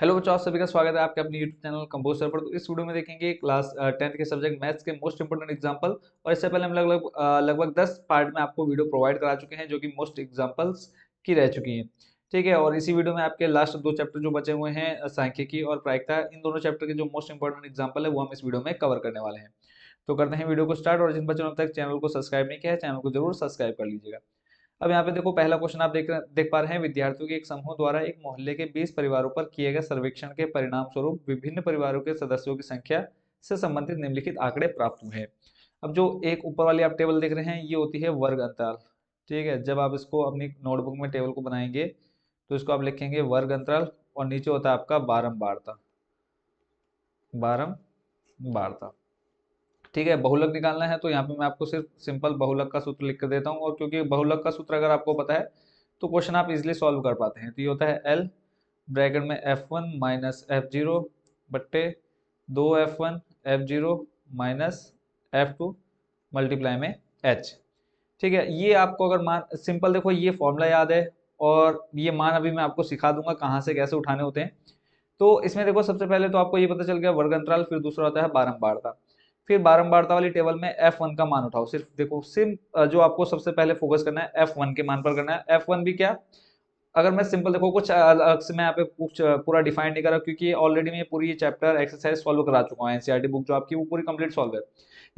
Hello बच्चों आप सभी का स्वागत है आपके अपने यूट्यूब चैनल कंपोजर पर तो इस वीडियो में देखेंगे क्लास टेंथ के सब्जेक्ट मैथ्स के मोस्ट इंपोर्टेंट एग्जांपल और इससे पहले हम लगभग लगभग दस पार्ट में आपको वीडियो प्रोवाइड करा चुके हैं जो कि मोस्ट एग्जांपल्स की रह चुकी हैं ठीक है और इसी वीडियो में आपके लास्ट दो चैप्टर जो बचे हुए हैं सांख्यिकी और प्रायिकता इन दोनों चैप्टर के जो मोस्ट इंपॉर्टेंट एग्जाम्पल है वो हम इस वीडियो में कवर करने वाले हैं तो करते हैं वीडियो को स्टार्ट और जिन बच्चों ने अब तक चैनल को सब्सक्राइब नहीं किया है चैनल को जरूर सब्सक्राइब कर लीजिएगा अब यहाँ पे देखो पहला क्वेश्चन आप देख देख पा रहे हैं विद्यार्थियों के एक समूह द्वारा एक मोहल्ले के 20 परिवारों पर किए गए सर्वेक्षण के परिणाम स्वरूप विभिन्न परिवारों के सदस्यों की संख्या से संबंधित निम्नलिखित आंकड़े प्राप्त हुए अब जो एक ऊपर वाली आप टेबल देख रहे हैं ये होती है वर्ग अंतराल ठीक है जब आप इसको अपनी नोटबुक में टेबल को बनाएंगे तो इसको आप लिखेंगे वर्ग अंतराल और नीचे होता है आपका बारम्बारता बारम्बारता ठीक है बहुलक निकालना है तो यहाँ पे मैं आपको सिर्फ सिंपल बहुलक का सूत्र लिख कर देता हूँ और क्योंकि बहुलक का सूत्र अगर आपको पता है तो क्वेश्चन आप इजिली सॉल्व कर पाते हैं तो ये होता है एल ब्रैकेट में F one minus F zero बट्टे दो F one F zero minus F two multiply में एच ठीक है ये आपको अगर मान सिंपल देखो ये फॉर्मूला याद है और ये मान अभी मैं आपको सिखा दूंगा कहाँ से कैसे उठाने होते हैं तो इसमें देखो सबसे पहले तो आपको ये पता चल गया वर्ग अंतराल फिर दूसरा होता है बारम्बारता फिर बारंबारता वाली टेबल में एफ वन का मान उठाओ सिर्फ देखो सिम जो आपको सबसे पहले फोकस करना है एफ वन के मान पर करना है एफ वन भी क्या अगर मैं सिंपल देखो कुछ अलग से मैं यहाँ पे कुछ पूरा डिफाइन नहीं कर रहा क्योंकि ऑलरेडी मैं पूरी ये चैप्टर एक्सरसाइज सॉल्व करा चुका हूँ एनसीआरटी बुक e जो आपकी वो पूरी कंप्लीट सॉल्व है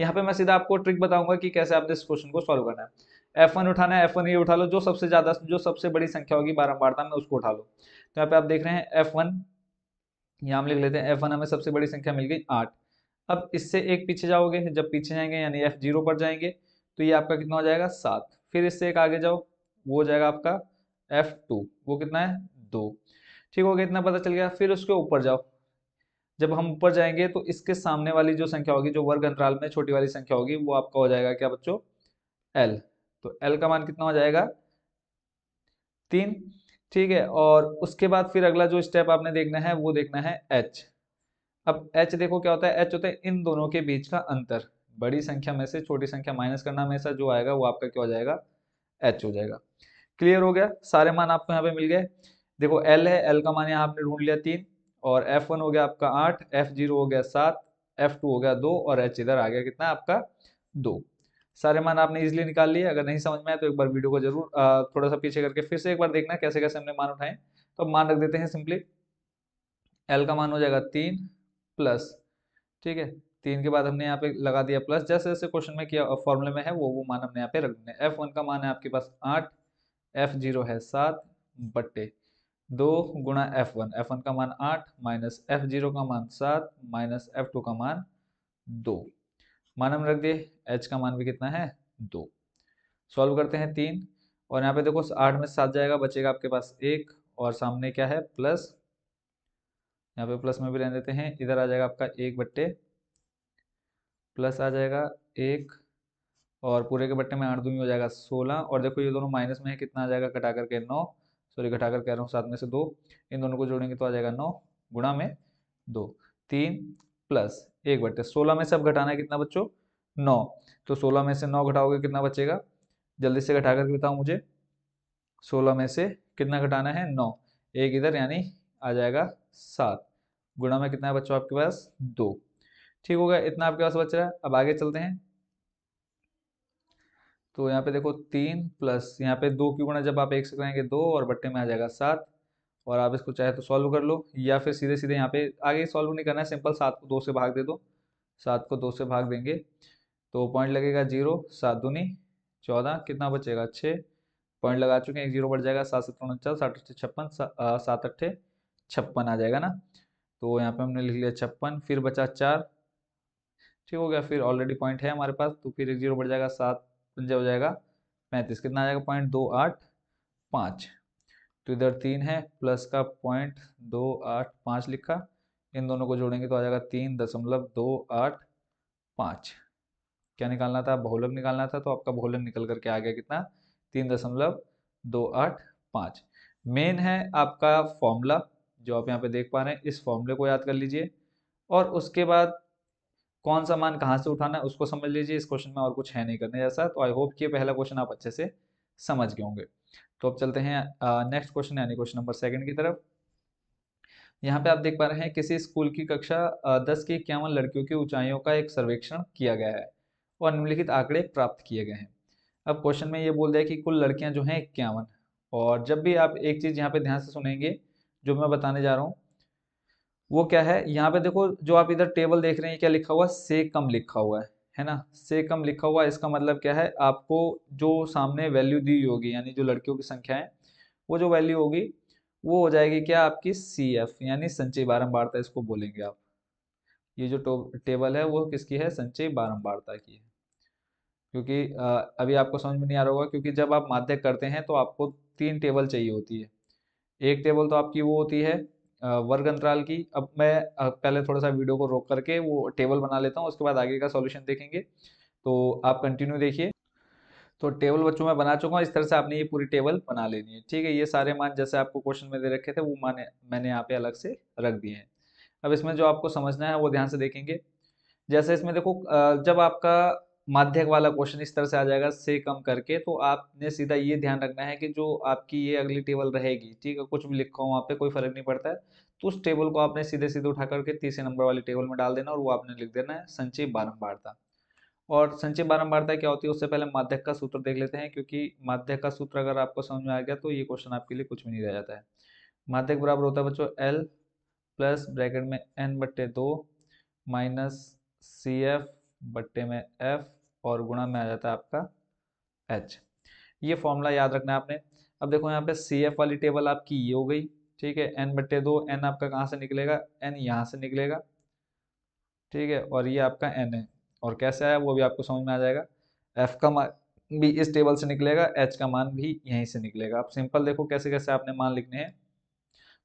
यहाँ पे मैं सीधा आपको ट्रिक बताऊंगा कि कैसे आपने इस क्वेश्चन को सॉल्व करना है एफ वन उठाना है एफ वन ये उठा लो जो सबसे ज्यादा जो सबसे बड़ी संख्या होगी बारम्बारता में उसको उठा लो तो यहाँ पे आप देख रहे हैं एफ वन यहाँ हम लिख लेते हैं एफ वन हमें सबसे बड़ी संख्या मिल गई आठ अब इससे एक पीछे जाओगे जब पीछे जाएंगे यानी एफ जीरो पर जाएंगे तो ये आपका कितना हो जाएगा सात फिर इससे एक आगे जाओ वो हो जाएगा आपका एफ टू वो कितना है दो ठीक हो गया इतना पता चल गया फिर उसके ऊपर जाओ जब हम ऊपर जाएंगे तो इसके सामने वाली जो संख्या होगी जो वर्ग अंतराल में छोटी वाली संख्या होगी वो आपका हो जाएगा क्या बच्चों एल तो एल का मान कितना हो जाएगा तीन ठीक है और उसके बाद फिर अगला जो स्टेप आपने देखना है वो देखना है एच अब एच देखो क्या होता है एच होता है इन दोनों के बीच का अंतर बड़ी संख्या में से छोटी संख्या माइनस करना हमेशा जो आएगा वो आपका क्या हो जाएगा एच हो जाएगा क्लियर हो गया सारे मान आपको यहाँ पे मिल गए देखो एल है एल का मान यहाँ आपने ढूंढ लिया तीन और एफ वन हो गया आपका आठ एफ जीरो हो गया सात एफ टू हो गया दो और एच इधर आ गया कितना आपका दो सारे मान आपने इजिली निकाल लिए अगर नहीं समझ में आया तो एक बार वीडियो को जरूर थोड़ा सा पीछे करके फिर से एक बार देखना कैसे कैसे हमने मान उठाए तो मान रख देते हैं सिंपली एल का मान हो जाएगा तीन प्लस ठीक है तीन के बाद हमने यहाँ पे लगा दिया प्लस जैसे जैसे क्वेश्चन में किया फॉर्मूले में है वो वो मान हमने यहाँ पे रख दिया एफ वन का मान है आपके पास आठ एफ जीरो है सात बट्टे दो गुणा एफ वन एफ वन का मान आठ माइनस एफ जीरो का मान सात माइनस एफ टू का मान दो मान हम रख दिए एच का मान भी कितना है दो सॉल्व करते हैं तीन और यहाँ पे देखो आठ में सात जाएगा बचेगा आपके पास एक और सामने क्या है प्लस यहाँ पे प्लस में भी रहने देते हैं इधर आ जाएगा आपका एक बट्टे प्लस आ जाएगा एक और पूरे के बट्टे में आठ दूनी हो जाएगा सोलह और देखो ये दोनों माइनस में है कितना आ जाएगा घटा करके नौ सॉरी घटा कर कह रहा हूँ सात में से दो इन दोनों को जोड़ेंगे तो आ जाएगा नौ गुणा में दो तीन प्लस एक बट्टे सोलह में से अब घटाना है कितना बच्चों नौ तो सोलह में से नौ घटाओगे कितना बचेगा जल्दी से घटा करके बताओ मुझे सोलह में से कितना घटाना है नौ एक इधर यानी आ जाएगा सात गुणा में कितना है बच्चों आपके पास दो ठीक हो गया इतना आपके पास बच रहा है अब आगे चलते हैं तो यहाँ पे देखो तीन प्लस यहाँ पे दो की गुणा जब आप एक से करेंगे दो और बट्टे में आ जाएगा सात और आप इसको चाहे तो सॉल्व कर लो या फिर सीधे सीधे यहाँ पे आगे सॉल्व नहीं करना है सिंपल सात को दो से भाग दे दो सात को दो से भाग देंगे तो पॉइंट लगेगा जीरो सात दूनी चौदह कितना बचेगा छः पॉइंट लगा चुके हैं एक जीरो बढ़ जाएगा सात सत्तर उनचास साठ अट्ठे छप्पन सात अट्ठे छप्पन आ जाएगा ना तो यहाँ पे हमने लिख लिया छप्पन फिर बचा चार ठीक हो गया फिर ऑलरेडी पॉइंट है हमारे पास तो फिर एक जीरो बढ़ जाएगा सात पंजा हो जाएगा पैंतीस कितना आ जाएगा पॉइंट दो आठ पाँच तो इधर तीन है प्लस का पॉइंट दो आठ पाँच लिखा इन दोनों को जोड़ेंगे तो आ जाएगा तीन दशमलव दो आठ पाँच क्या निकालना था बहुलक निकालना था तो आपका बहुलक निकल करके आ गया कितना तीन दशमलव दो आठ पाँच मेन है आपका फॉर्मूला जो आप यहाँ पे देख पा रहे हैं इस फॉर्मूले को याद कर लीजिए और उसके बाद कौन सा मान कहाँ से उठाना है उसको समझ लीजिए इस क्वेश्चन में और कुछ है नहीं करने जैसा तो आई होप कि पहला क्वेश्चन आप अच्छे से समझ गए होंगे तो अब चलते हैं नेक्स्ट क्वेश्चन यानी क्वेश्चन नंबर सेकंड की तरफ यहाँ पे आप देख पा रहे हैं किसी स्कूल की कक्षा दस की इक्यावन लड़कियों की ऊंचाइयों का एक सर्वेक्षण किया गया है और निम्नलिखित आंकड़े प्राप्त किए गए हैं अब क्वेश्चन में ये बोल दिया कि कुल लड़कियां जो हैं इक्यावन और जब भी आप एक चीज़ यहाँ पे ध्यान से सुनेंगे जो मैं बताने जा रहा हूँ वो क्या है यहाँ पे देखो जो आप इधर टेबल देख रहे हैं क्या लिखा हुआ से कम लिखा हुआ है है ना से कम लिखा हुआ इसका मतलब क्या है आपको जो सामने वैल्यू दी होगी यानी जो लड़कियों की संख्या है वो जो वैल्यू होगी वो हो जाएगी क्या आपकी सी एफ यानी संचय बारम्बारता इसको बोलेंगे आप ये जो टेबल है वो किसकी है संचय बारम्बारता की है क्योंकि अभी आपको समझ में नहीं आ रहा होगा क्योंकि जब आप माध्यक करते हैं तो आपको तीन टेबल चाहिए होती है एक टेबल तो आपकी वो होती है वर्ग अंतराल की अब मैं पहले थोड़ा सा वीडियो को रोक करके वो टेबल बना लेता हूँ उसके बाद आगे का सॉल्यूशन देखेंगे तो आप कंटिन्यू देखिए तो टेबल बच्चों में बना चुका हूँ इस तरह से आपने ये पूरी टेबल बना लेनी है ठीक है ये सारे मान जैसे आपको क्वेश्चन में दे रखे थे वो मान मैंने यहाँ पे अलग से रख दिए हैं अब इसमें जो आपको समझना है वो ध्यान से देखेंगे जैसे इसमें देखो जब आपका माध्यक वाला क्वेश्चन इस तरह से आ जाएगा से कम करके तो आपने सीधा ये ध्यान रखना है कि जो आपकी ये अगली टेबल रहेगी ठीक है कुछ भी लिखा हो वहाँ पे कोई फर्क नहीं पड़ता है तो उस टेबल को आपने सीधे सीधे उठा करके तीसरे नंबर वाली टेबल में डाल देना और वो आपने लिख देना है संचय बारम्बारता और संचय बारम्बारता क्या होती है उससे पहले माध्यक का सूत्र देख लेते हैं क्योंकि माध्यक का सूत्र अगर आपको समझ में आ गया तो ये क्वेश्चन आपके लिए कुछ भी नहीं रह जाता है माध्यक बराबर होता है बच्चों एल प्लस ब्रैकेट में एन बट्टे दो माइनस सी एफ बट्टे में एफ और गुणा में आ जाता है आपका एच ये फॉर्मूला याद रखना है आपने अब देखो यहाँ पे सी एफ वाली टेबल आपकी ये हो गई ठीक है एन बट्टे दो एन आपका कहाँ से निकलेगा एन यहाँ से निकलेगा ठीक है और ये आपका एन है और कैसे आया वो भी आपको समझ में आ जाएगा एफ का मान भी इस टेबल से निकलेगा एच का मान भी यहीं से निकलेगा आप सिंपल देखो कैसे कैसे आपने मान लिखने हैं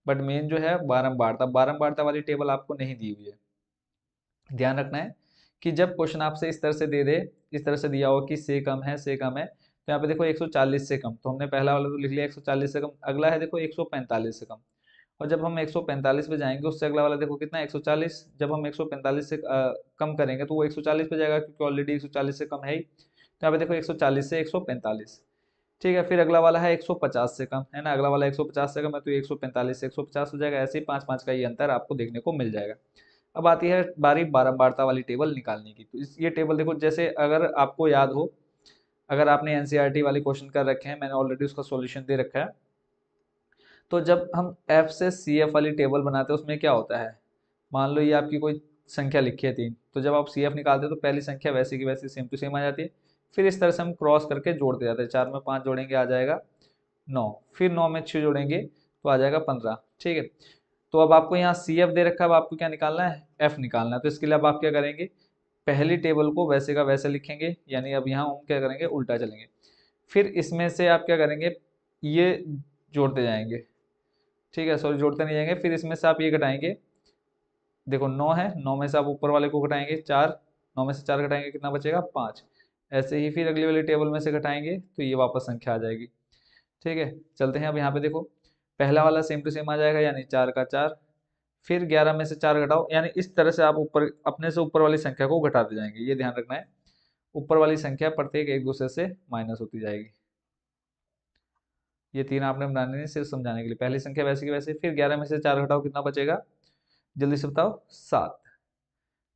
बट मेन जो है बारम्बारता बारम्बारता वाली टेबल आपको नहीं दी हुई है ध्यान रखना है कि जब क्वेश्चन आपसे इस तरह से दे दे इस तरह से दिया हो कि से कम है से कम है तो यहाँ पे देखो 140 से कम तो हमने पहला वाला तो लिख लिया 140 से कम अगला है देखो 145 से कम और जब हम 145 पे जाएंगे उससे अगला वाला देखो कितना 140 जब हम 145 से आ, कम करेंगे तो वो 140 पे जाएगा क्योंकि ऑलरेडी 140 से कम है ही तो यहाँ पे देखो 140 से 145 ठीक है फिर अगला वाला है 150 से कम है ना अगला वाला 150 से कम है तो 145 से 150 हो जाएगा ऐसे ही पाँच पाँच का ये अंतर आपको देखने को मिल जाएगा अब आती है बारी बारंबारता वाली टेबल निकालने की तो इस ये टेबल देखो जैसे अगर आपको याद हो अगर आपने एन e वाले क्वेश्चन कर रखे हैं मैंने ऑलरेडी उसका सोल्यूशन दे रखा है तो जब हम एफ से सी एफ वाली टेबल बनाते हैं उसमें क्या होता है मान लो ये आपकी कोई संख्या लिखी है तीन तो जब आप सी एफ निकालते हो तो पहली संख्या वैसे की वैसे सेम टू सेम आ जाती है फिर इस तरह से हम क्रॉस करके जोड़ते जाते हैं चार में पाँच जोड़ेंगे आ जाएगा नौ फिर नौ में छः जोड़ेंगे तो आ जाएगा पंद्रह ठीक है तो अब आपको यहाँ सी एफ दे रखा है अब आपको क्या निकालना है एफ निकालना है तो इसके लिए अब आप क्या करेंगे पहली टेबल को वैसे का वैसे लिखेंगे यानी अब यहाँ हम क्या करेंगे उल्टा चलेंगे फिर इसमें से आप क्या करेंगे ये जोड़ते जाएंगे ठीक है सॉरी जोड़ते नहीं जाएंगे फिर इसमें से आप ये घटाएंगे देखो नौ है नौ में से आप ऊपर वाले को घटाएंगे चार नौ में से चार घटाएंगे कितना बचेगा पाँच ऐसे ही फिर अगली वाली टेबल में से घटाएंगे तो ये वापस संख्या आ जाएगी ठीक है चलते हैं अब यहाँ पे देखो पहला हम्म। वाला सेम टू सेम आ जाएगा यानी चार का चार फिर ग्यारह में से चार घटाओ यानी इस तरह से आप ऊपर अपने से ऊपर वाली संख्या को घटाते जाएंगे ये ध्यान रखना है ऊपर वाली संख्या प्रत्येक एक दूसरे से माइनस होती जाएगी ये तीन आपने बनाने नहीं सिर्फ समझाने के लिए पहली संख्या वैसे की वैसे फिर ग्यारह में से चार घटाओ कितना बचेगा जल्दी से बताओ सात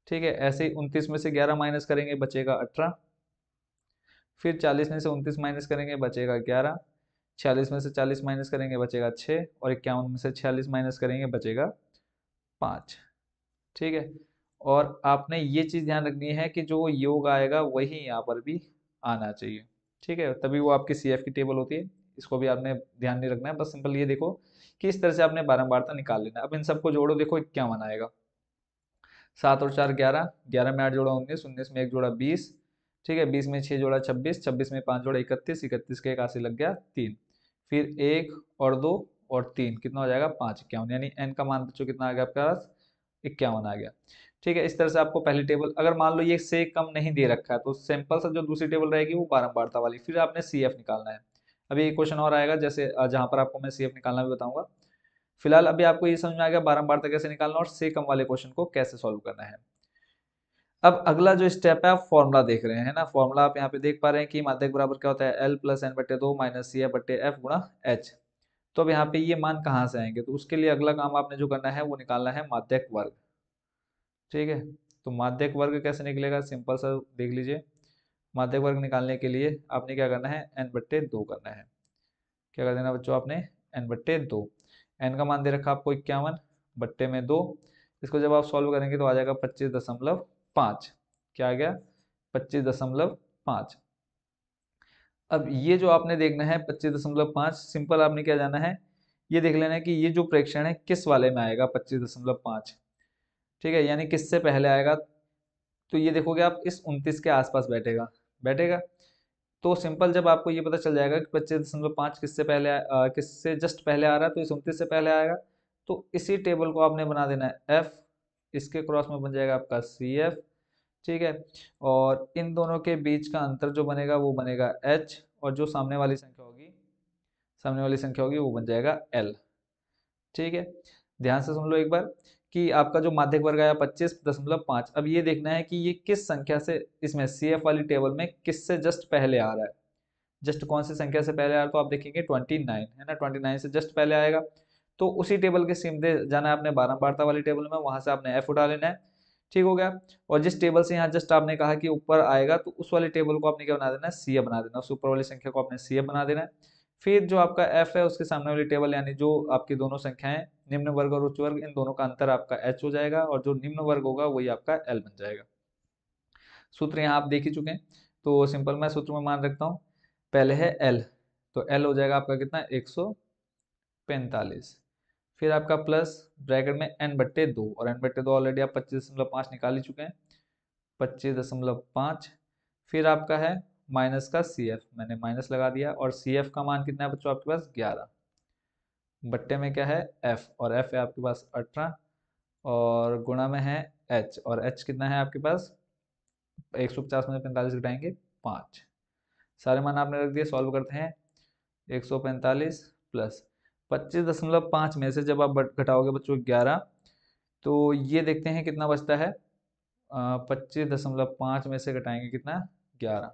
ठीक है ऐसे ही उनतीस में से ग्यारह माइनस करेंगे बचेगा अठारह फिर चालीस में से उनतीस माइनस करेंगे बचेगा ग्यारह छियालीस में से चालीस माइनस करेंगे बचेगा छः और इक्यावन में से छियालीस माइनस करेंगे बचेगा पाँच ठीक है और आपने ये चीज़ ध्यान रखनी है कि जो योग आएगा वही यहाँ पर भी आना चाहिए ठीक है तभी वो आपकी सी की टेबल होती है इसको भी आपने ध्यान नहीं रखना है बस सिंपल ये देखो कि इस तरह से आपने बारम्बारता निकाल लेना अब इन सबको जोड़ो देखो इक्यावन आएगा सात और चार ग्यारह ग्यारह में आठ जोड़ा उन्नीस उन्नीस में एक जोड़ा बीस ठीक है बीस में छः जोड़ा छब्बीस छब्बीस में पाँच जोड़ा इकतीस इकतीस के एक आशी लग गया तीन फिर एक और दो और तीन कितना हो जाएगा पाँच इक्यावन यानी एन का मान बच्चों कितना आ गया आपके पास इक्यावन आ गया ठीक है इस तरह से आपको पहली टेबल अगर मान लो ये से कम नहीं दे रखा है तो सिंपल सा जो दूसरी टेबल रहेगी वो बारम्बारता वाली फिर आपने सी एफ निकालना है अभी एक क्वेश्चन और आएगा जैसे जहाँ पर आपको मैं सी एफ निकालना भी बताऊँगा फिलहाल अभी आपको ये समझ में आ गया बारम्बारता कैसे निकालना और से कम वाले क्वेश्चन को कैसे सॉल्व करना है अब अगला जो स्टेप है आप फॉर्मूला देख रहे हैं ना फॉर्मूला आप यहाँ पे देख पा रहे हैं कि माध्यक बराबर क्या होता है एल प्लस एन बटे दो माइनस सी एफ बटे एफ गुणा एच तो अब यहाँ पे ये मान कहाँ से आएंगे तो उसके लिए अगला काम आपने जो करना है वो निकालना है माध्यक वर्ग ठीक है तो माध्यक वर्ग कैसे निकलेगा सिंपल सा देख लीजिए माध्यक वर्ग निकालने के लिए आपने क्या करना है एन बट्टे दो करना है क्या कर देना बच्चों आपने एन बट्टे दो एन का मान दे रखा आपको इक्यावन बट्टे में दो इसको जब आप सॉल्व करेंगे तो आ जाएगा पच्चीस दशमलव पाँच क्या आ गया पच्चीस दशमलव पांच अब ये जो आपने देखना है पच्चीस दशमलव पांच सिंपल आपने क्या जाना है ये देख लेना है कि ये जो प्रेक्षण है किस वाले में आएगा पच्चीस दशमलव पांच ठीक है यानी किससे पहले आएगा तो ये देखोगे आप इस उन्तीस के आसपास बैठेगा बैठेगा तो सिंपल जब आपको ये पता चल जाएगा कि पच्चीस दशमलव पांच किससे पहले किससे जस्ट पहले आ रहा है तो इस उन्तीस से पहले आएगा तो इसी टेबल को आपने बना देना है एफ इसके क्रॉस में बन जाएगा आपका सी एफ ठीक है और इन दोनों के बीच का अंतर जो बनेगा वो बनेगा एच और जो सामने वाली संख्या होगी सामने वाली संख्या होगी वो बन जाएगा एल ठीक है ध्यान से सुन लो एक बार कि आपका जो माध्यक वर्ग आया पच्चीस दशमलव पाँच अब ये देखना है कि ये किस संख्या से इसमें सी एफ वाली टेबल में किससे जस्ट पहले आ रहा है जस्ट कौन सी संख्या से पहले आ रहा है तो आप देखेंगे ट्वेंटी नाइन है ना ट्वेंटी नाइन से जस्ट पहले आएगा तो उसी टेबल के सीधे जाना है आपने बारह बारता वाली टेबल में वहां से आपने एफ उठा लेना है ठीक हो गया और जिस टेबल से यहाँ जस्ट आपने कहा कि ऊपर आएगा तो उस वाले टेबल को आपने क्या बना देना है सी बना देना उस ऊपर वाली संख्या को आपने सी बना देना है फिर जो आपका एफ है उसके सामने वाली टेबल यानी जो आपकी दोनों संख्याएं निम्न वर्ग और उच्च वर्ग इन दोनों का अंतर आपका एच हो जाएगा और जो निम्न वर्ग होगा वही आपका एल बन जाएगा सूत्र यहाँ आप देख ही चुके हैं तो सिंपल मैं सूत्र में मान रखता हूँ पहले है एल तो एल हो जाएगा आपका कितना एक सौ पैंतालीस फिर आपका प्लस ब्रैकेट में एन बट्टे दो और एन बट्टे दो ऑलरेडी आप पच्चीस दशमलव पाँच निकाल ही चुके हैं पच्चीस दशमलव पाँच फिर आपका है माइनस का सी एफ मैंने माइनस लगा दिया और सी एफ का मान कितना है बच्चों आपके पास ग्यारह बट्टे में क्या है एफ और एफ है आपके पास अठारह और गुणा में है एच और एच कितना है आपके पास एक सौ पचास में पैंतालीस घटाएंगे पाँच सारे मान आपने रख दिए सॉल्व करते हैं एक सौ पैंतालीस प्लस पच्चीस दशमलव पाँच में से जब आप घटाओगे बच्चों ग्यारह तो ये देखते हैं कितना बचता है पच्चीस दशमलव पाँच में से घटाएंगे कितना ग्यारह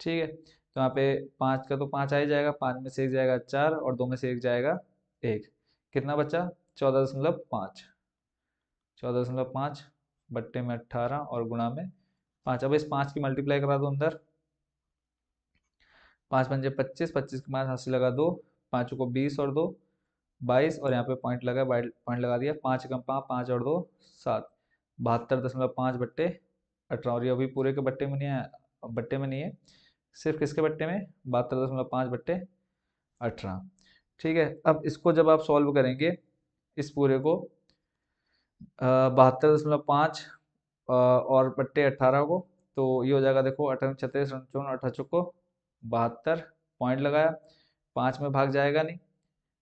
ठीक है तो यहाँ पे पाँच का तो पाँच आ ही जाएगा पाँच में से एक जाएगा चार और दो में से एक जाएगा एक कितना बचा चौदह दशमलव पाँच चौदह दशमलव पाँच बट्टे में अट्ठारह और गुणा में पाँच अब इस पाँच की मल्टीप्लाई करा दो अंदर पाँच पंजे पच्चीस पच्चीस के पाँच से लगा दो पाँचों को बीस और दो बाईस और यहाँ पे पॉइंट लगा पॉइंट लगा दिया पाँच कम पाँच पाँच और दो सात बहत्तर दशमलव पाँच बट्टे अठारह और ये अभी पूरे के बट्टे में नहीं है बट्टे में नहीं है सिर्फ किसके बट्टे में बहत्तर दशमलव पाँच बट्टे अठारह ठीक है अब इसको जब आप सॉल्व करेंगे इस पूरे को बहत्तर दशमलव पाँच और बट्टे अट्ठारह को तो ये हो जाएगा देखो अठारह छत्तीस चौन अठाचो को बहत्तर पॉइंट लगाया पाँच में भाग जाएगा नहीं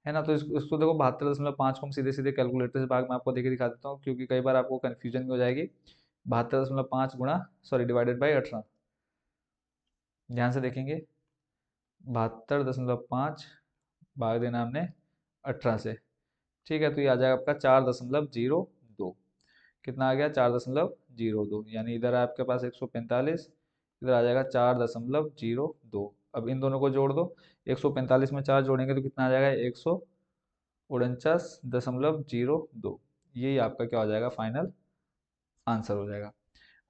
है ना तो इसको देखो बहत्तर दशमलव पाँच को हम सीधे सीधे कैलकुलेटर से भाग में आपको देखे दिखा देता हूँ क्योंकि कई बार आपको कन्फ्यूजन हो जाएगी बहत्तर दशमलव पाँच गुणा सॉरी डिवाइडेड बाई अठारह ध्यान से देखेंगे बहत्तर दशमलव पाँच भाग देना हमने अठारह से ठीक है तो ये आ जाएगा आपका चार दशमलव जीरो दो कितना आ गया चार दशमलव जीरो दो यानी इधर आपके पास एक सौ पैंतालीस इधर आ जाएगा चार दशमलव जीरो दो अब इन दोनों को जोड़ दो 145 में चार जोड़ेंगे तो कितना आ जाएगा एक सौ यही आपका क्या हो जाएगा फाइनल आंसर हो जाएगा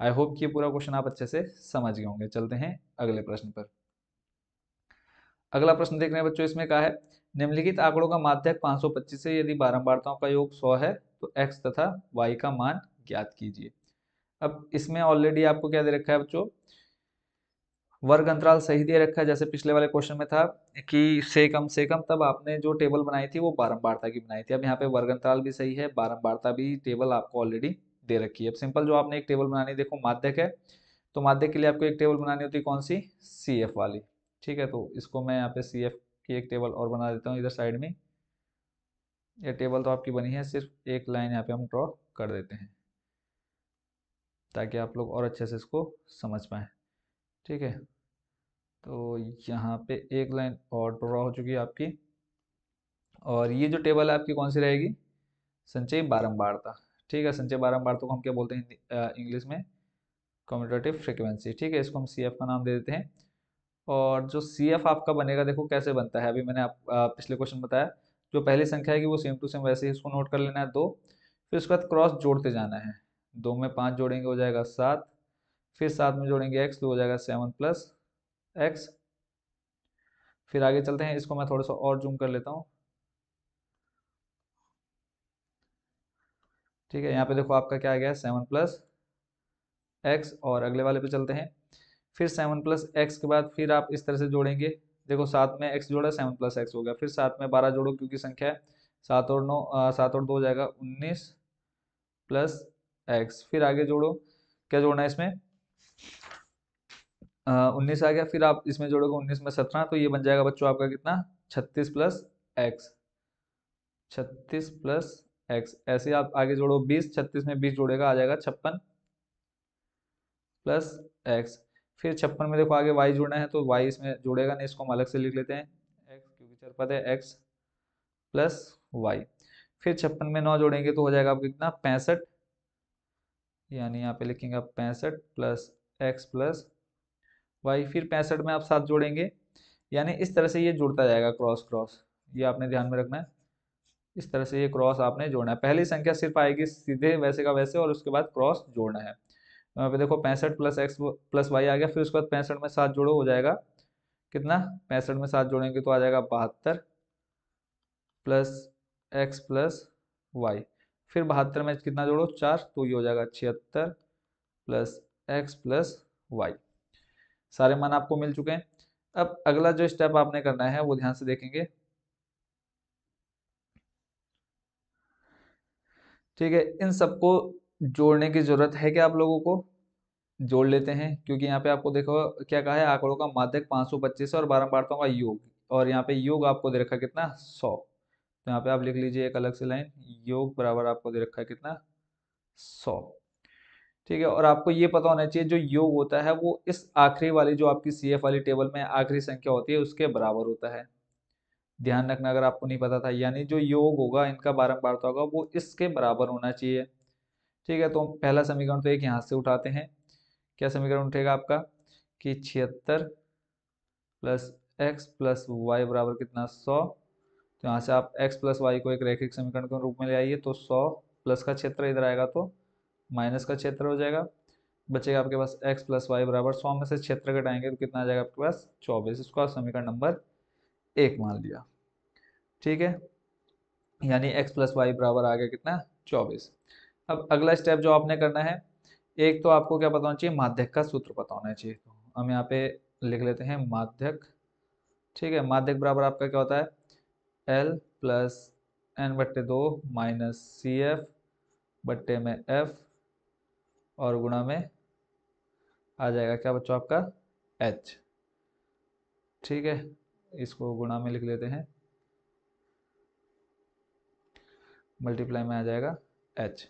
आई होप कि पूरा क्वेश्चन आप अच्छे से समझ गए होंगे चलते हैं अगले प्रश्न पर अगला प्रश्न देख रहे हैं बच्चों इसमें कहा है निम्नलिखित आंकड़ों का माध्यक 525 से यदि बारंबारताओं तो का योग 100 है तो x तथा y का मान ज्ञात कीजिए अब इसमें ऑलरेडी आपको क्या दे रखा है बच्चों वर्ग अंतराल सही दे रखा है जैसे पिछले वाले क्वेश्चन में था कि से कम से कम तब आपने जो टेबल बनाई थी वो बारंबारता की बनाई थी अब यहाँ पे वर्ग अंतराल भी सही है बारंबारता भी टेबल आपको ऑलरेडी दे रखी है अब सिंपल जो आपने एक टेबल बनानी देखो माध्यक है तो माध्यक के लिए आपको एक टेबल बनानी होती है कौन सी सी एफ वाली ठीक है तो इसको मैं यहाँ पे सी एफ की एक टेबल और बना देता हूँ इधर साइड में ये टेबल तो आपकी बनी है सिर्फ एक लाइन यहाँ पे हम ड्रॉ कर देते हैं ताकि आप लोग और अच्छे से इसको समझ पाए ठीक है तो यहाँ पे एक लाइन और ड्रॉ हो चुकी है आपकी और ये जो टेबल है आपकी कौन सी रहेगी संचय बारम्बारता ठीक है संचय बारम्बारता को हम क्या बोलते हैं इंग्लिश में कम्यूटेटिव फ्रिक्वेंसी ठीक है इसको हम सी का नाम दे देते हैं और जो सी आपका बनेगा देखो कैसे बनता है अभी मैंने आप पिछले क्वेश्चन बताया जो पहली संख्या है कि वो सेम टू सेम वैसे ही इसको नोट कर लेना है दो फिर उसके बाद क्रॉस जोड़ते जाना है दो में पाँच जोड़ेंगे हो जाएगा सात फिर सात में जोड़ेंगे एक्स तो हो जाएगा सेवन प्लस एक्स फिर आगे चलते हैं इसको मैं थोड़ा सा और जूम कर लेता हूं ठीक है यहाँ पे देखो आपका क्या आ गया सेवन प्लस एक्स और अगले वाले पे चलते हैं फिर सेवन प्लस एक्स के बाद फिर आप इस तरह से जोड़ेंगे देखो सात में एक्स जोड़ा सेवन प्लस एक्स हो गया फिर सात में बारह जोड़ो क्योंकि संख्या है सात और नौ सात और दो हो जाएगा उन्नीस प्लस एक्स फिर आगे जोड़ो क्या जोड़ना है इसमें उन्नीस आ गया फिर आप इसमें जोड़ोगे उन्नीस में सत्रह तो ये बन जाएगा बच्चों आपका कितना छत्तीस प्लस एक्स छत्तीस प्लस एक्स ऐसे आप आगे जोड़ो बीस छत्तीस में बीस जोड़ेगा आ जाएगा छप्पन प्लस एक्स फिर छप्पन में देखो आगे वाई जोड़ना है तो वाई इसमें जोड़ेगा नहीं इसको हम अलग से लिख लेते हैं एक्स क्योंकि चरपद है एक्स प्लस वाई फिर छप्पन में नौ जोड़ेंगे तो हो जाएगा आपका कितना पैंसठ यानी यहाँ पे लिखेंगे आप पैंसठ प्लस एक्स प्लस वाई फिर पैंसठ में आप सात जोड़ेंगे यानी इस तरह से ये जुड़ता जाएगा क्रॉस क्रॉस ये आपने ध्यान में रखना है इस तरह से ये क्रॉस आपने जोड़ना है पहली संख्या सिर्फ आएगी सीधे वैसे का वैसे और उसके बाद क्रॉस जोड़ना है यहाँ पे देखो पैंसठ प्लस एक्स प्लस वाई आ गया फिर उसके बाद पैंसठ में सात जोड़ो हो जाएगा कितना पैंसठ में सात जोड़ेंगे तो आ जाएगा बहत्तर प्लस एक्स प्लस वाई फिर बहत्तर में कितना जोड़ो चार तो ये हो जाएगा छिहत्तर प्लस एक्स प्लस वाई सारे मान आपको मिल चुके हैं अब अगला जो स्टेप आपने करना है वो ध्यान से देखेंगे ठीक है इन सबको जोड़ने की जरूरत है क्या आप लोगों को जोड़ लेते हैं क्योंकि यहाँ पे आपको देखो क्या कहा है आंकड़ों का माध्यक 525 और बारह बारतों का योग और यहाँ पे योग आपको दे रखा कितना 100 तो यहाँ पे आप लिख लीजिए एक अलग से लाइन योग बराबर आपको दे रखा है कितना सौ ठीक है और आपको ये पता होना चाहिए जो योग होता है वो इस आखिरी वाली जो आपकी सी एफ वाली टेबल में आखिरी संख्या होती है उसके बराबर होता है ध्यान रखना अगर आपको नहीं पता था यानी जो योग होगा इनका तो होगा वो इसके बराबर होना चाहिए ठीक है तो पहला समीकरण तो एक यहाँ से उठाते हैं क्या समीकरण उठेगा आपका कि छिहत्तर प्लस एक्स प्लस वाई बराबर कितना सौ तो यहाँ से आप एक्स प्लस वाई को एक रैखिक समीकरण के रूप में ले आइए तो सौ प्लस का क्षेत्र इधर आएगा तो माइनस का क्षेत्र हो जाएगा बचेगा आपके पास एक्स प्लस वाई बराबर सौ में से क्षेत्र कटाएंगे तो कितना आ जाएगा आपके पास चौबीस इसको आप समीकरण नंबर एक मान लिया ठीक है यानी एक्स प्लस वाई बराबर आ गया कितना चौबीस अब अगला स्टेप जो आपने करना है एक तो आपको क्या पता होना चाहिए माध्यक का सूत्र पता होना चाहिए तो हम यहाँ पे लिख लेते हैं माध्यक ठीक है माध्यक बराबर आपका क्या होता है एल प्लस एन बट्टे दो माइनस सी एफ बट्टे में एफ और गुणा में आ जाएगा क्या बच्चों आपका एच ठीक है इसको गुणा में लिख लेते हैं मल्टीप्लाई में आ जाएगा एच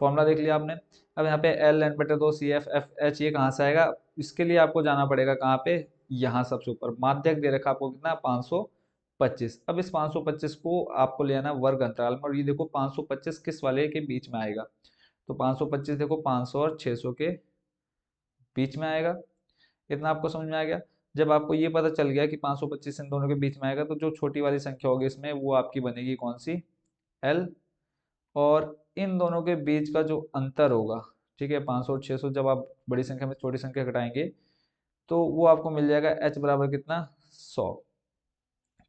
फॉर्मूला देख लिया आपने अब यहाँ पे एल एन बटे दो सी एफ एफ एच ये कहाँ से आएगा इसके लिए आपको जाना पड़ेगा कहाँ पे यहाँ सबसे ऊपर माध्यक दे रखा आपको कितना पाँच सौ पच्चीस अब इस पाँच सौ पच्चीस को आपको ले आना वर्ग अंतराल में और ये देखो पाँच सौ पच्चीस किस वाले के बीच में आएगा तो 525 देखो 500 और 600 के बीच में आएगा इतना आपको समझ में आ गया जब आपको ये पता चल गया कि 525 इन दोनों के बीच में आएगा तो जो छोटी वाली संख्या होगी इसमें वो आपकी बनेगी कौन सी एल और इन दोनों के बीच का जो अंतर होगा ठीक है 500 और 600 जब आप बड़ी संख्या में छोटी संख्या घटाएंगे तो वो आपको मिल जाएगा एच बराबर कितना सौ